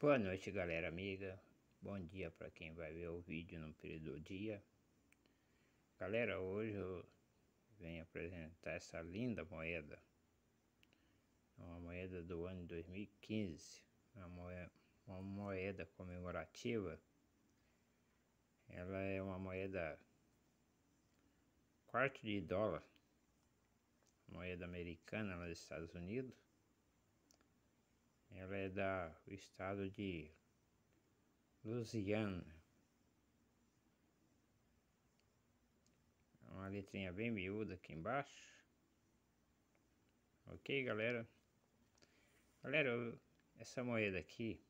Boa noite, galera amiga. Bom dia para quem vai ver o vídeo no período do dia. Galera, hoje eu venho apresentar essa linda moeda. É uma moeda do ano 2015. É uma moeda, uma moeda comemorativa. Ela é uma moeda quarto de dólar. Moeda americana lá dos Estados Unidos ela é do estado de Louisiana. É uma letrinha bem miúda aqui embaixo. Ok, galera? Galera, essa moeda aqui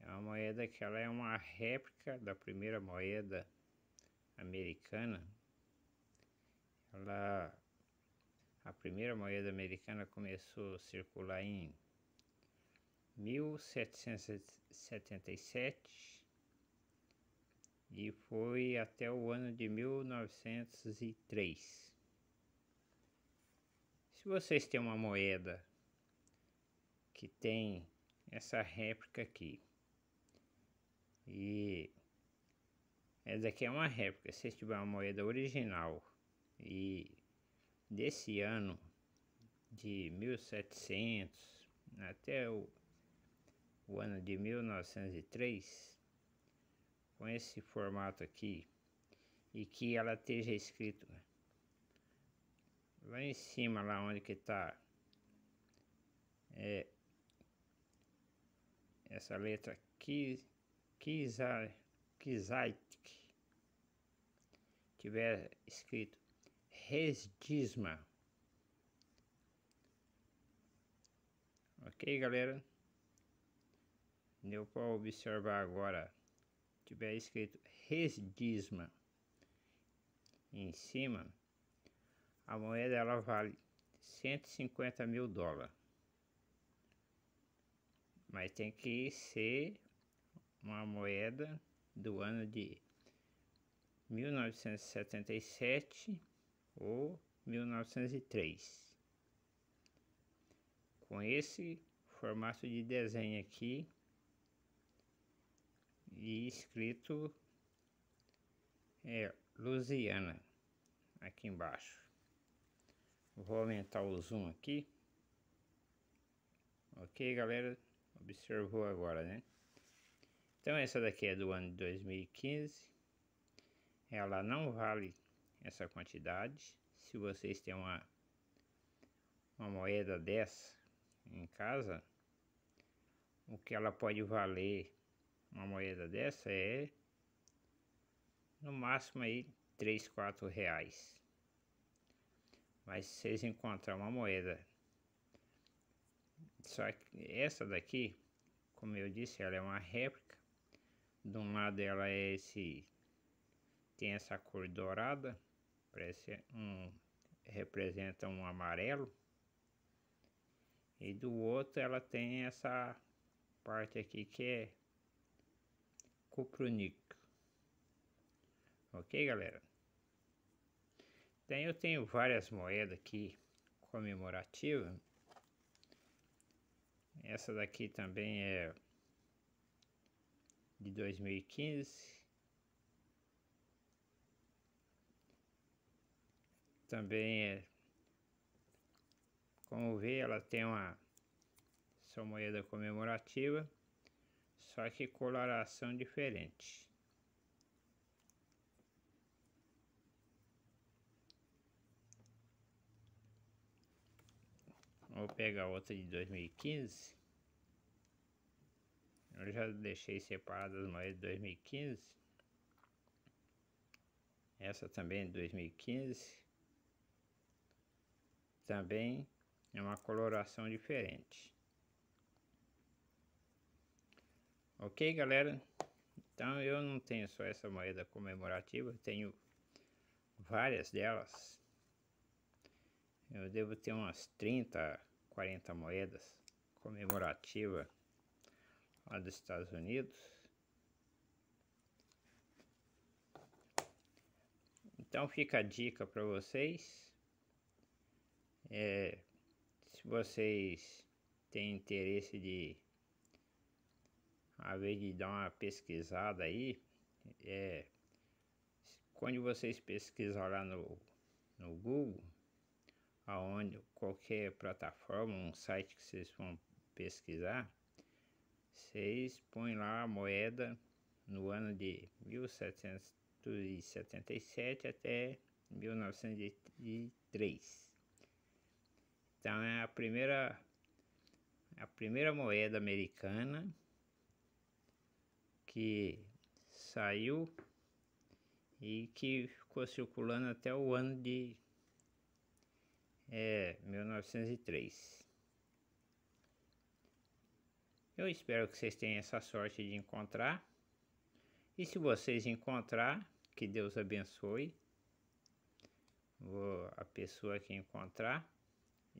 é uma moeda que ela é uma réplica da primeira moeda americana. Ela, a primeira moeda americana começou a circular em 1777 e foi até o ano de 1903. Se vocês têm uma moeda que tem essa réplica aqui e essa aqui é uma réplica, se tiver uma moeda original e desse ano de 1700 até o o ano de 1903 com esse formato aqui e que ela esteja escrito lá em cima lá onde que está é, essa letra aqui Kizaitik tiver escrito Resdisma. Ok, galera? no qual observar agora tiver escrito resdisma em cima, a moeda ela vale 150 mil dólares. Mas tem que ser uma moeda do ano de 1977 ou 1903. Com esse formato de desenho aqui, e escrito é Lusiana aqui embaixo. Vou aumentar o zoom aqui. Ok, galera? Observou agora, né? Então essa daqui é do ano de 2015. Ela não vale essa quantidade. Se vocês têm uma, uma moeda dessa em casa, o que ela pode valer uma moeda dessa é no máximo aí 3, 4 reais. Mas se vocês encontrar uma moeda, só que essa daqui, como eu disse, ela é uma réplica. De um lado ela é esse, tem essa cor dourada, parece um, representa um amarelo. E do outro ela tem essa parte aqui que é cupronico. Ok, galera? Então, eu tenho várias moedas aqui comemorativa. Essa daqui também é de 2015. Também é, como vê, ela tem uma sua moeda comemorativa só que coloração diferente. Vou pegar outra de 2015. Eu já deixei separadas as moedas de 2015. Essa também é de 2015. Também é uma coloração diferente. Ok, galera? Então eu não tenho só essa moeda comemorativa, tenho várias delas. Eu devo ter umas 30, 40 moedas comemorativa lá dos Estados Unidos. Então fica a dica para vocês. É, se vocês têm interesse de a vez de dar uma pesquisada aí, é, quando vocês pesquisam lá no, no Google, aonde qualquer plataforma, um site que vocês vão pesquisar, vocês põem lá a moeda no ano de 1777 até 1903. Então é a primeira a primeira moeda americana que saiu e que ficou circulando até o ano de é, 1903. Eu espero que vocês tenham essa sorte de encontrar. E se vocês encontrar, que Deus abençoe Vou, a pessoa que encontrar.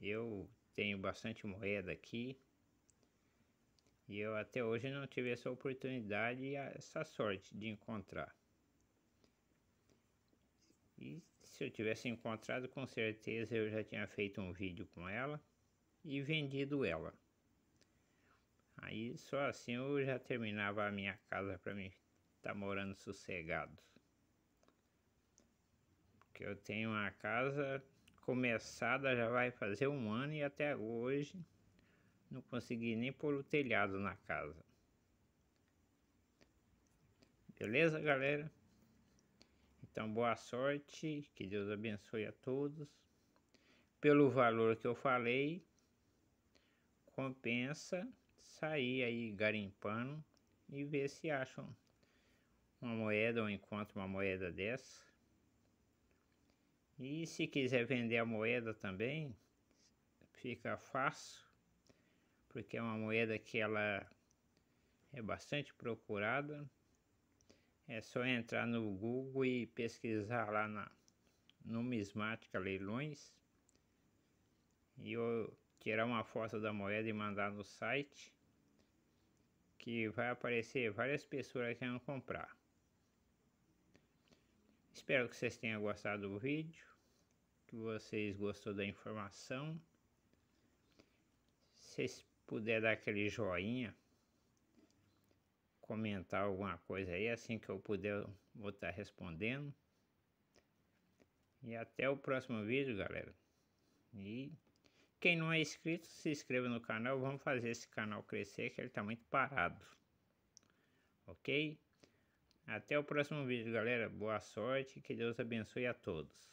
Eu tenho bastante moeda aqui. E eu até hoje não tive essa oportunidade e essa sorte de encontrar. E se eu tivesse encontrado, com certeza eu já tinha feito um vídeo com ela e vendido ela. Aí só assim eu já terminava a minha casa para mim estar tá morando sossegado. Porque eu tenho uma casa começada já vai fazer um ano e até hoje não consegui nem pôr o telhado na casa. Beleza, galera? Então, boa sorte, que Deus abençoe a todos. Pelo valor que eu falei, compensa sair aí garimpando e ver se acham uma moeda ou encontram uma moeda dessa. E se quiser vender a moeda também, fica fácil porque é uma moeda que ela é bastante procurada. É só entrar no Google e pesquisar lá na numismática leilões e eu tirar uma foto da moeda e mandar no site que vai aparecer várias pessoas querendo comprar. Espero que vocês tenham gostado do vídeo, que vocês gostou da informação. Vocês puder dar aquele joinha, comentar alguma coisa aí, assim que eu puder eu vou estar tá respondendo. E até o próximo vídeo, galera. E quem não é inscrito, se inscreva no canal, vamos fazer esse canal crescer que ele está muito parado. OK? Até o próximo vídeo, galera. Boa sorte, que Deus abençoe a todos.